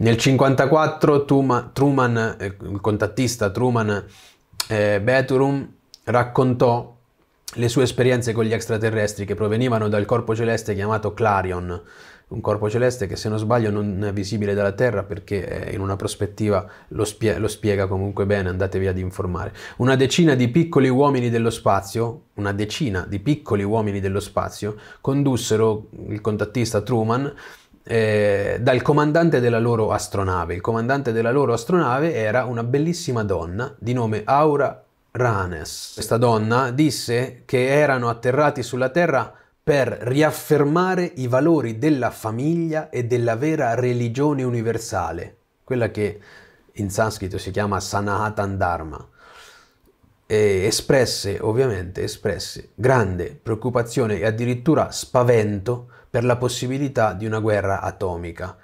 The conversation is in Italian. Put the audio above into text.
Nel 54 Truman, Truman, eh, il contattista Truman eh, Beturum raccontò le sue esperienze con gli extraterrestri che provenivano dal corpo celeste chiamato Clarion, un corpo celeste che se non sbaglio non è visibile dalla Terra perché eh, in una prospettiva lo, spie- lo, spiega comunque bene, andatevi ad informare. Una decina di piccoli uomini dello spazio, una decina di piccoli uomini dello spazio, condussero il contattista Truman eh, dal comandante della loro astronave. Il comandante della loro astronave era una bellissima donna di nome Aura Ranes. Questa donna disse che erano atterrati sulla Terra per riaffermare i valori della famiglia e della vera religione universale, quella che in sanscrito si chiama Sanatan Dharma eh, espresse, ovviamente, espresse grande preoccupazione e addirittura spavento per la possibilità di una guerra atomica.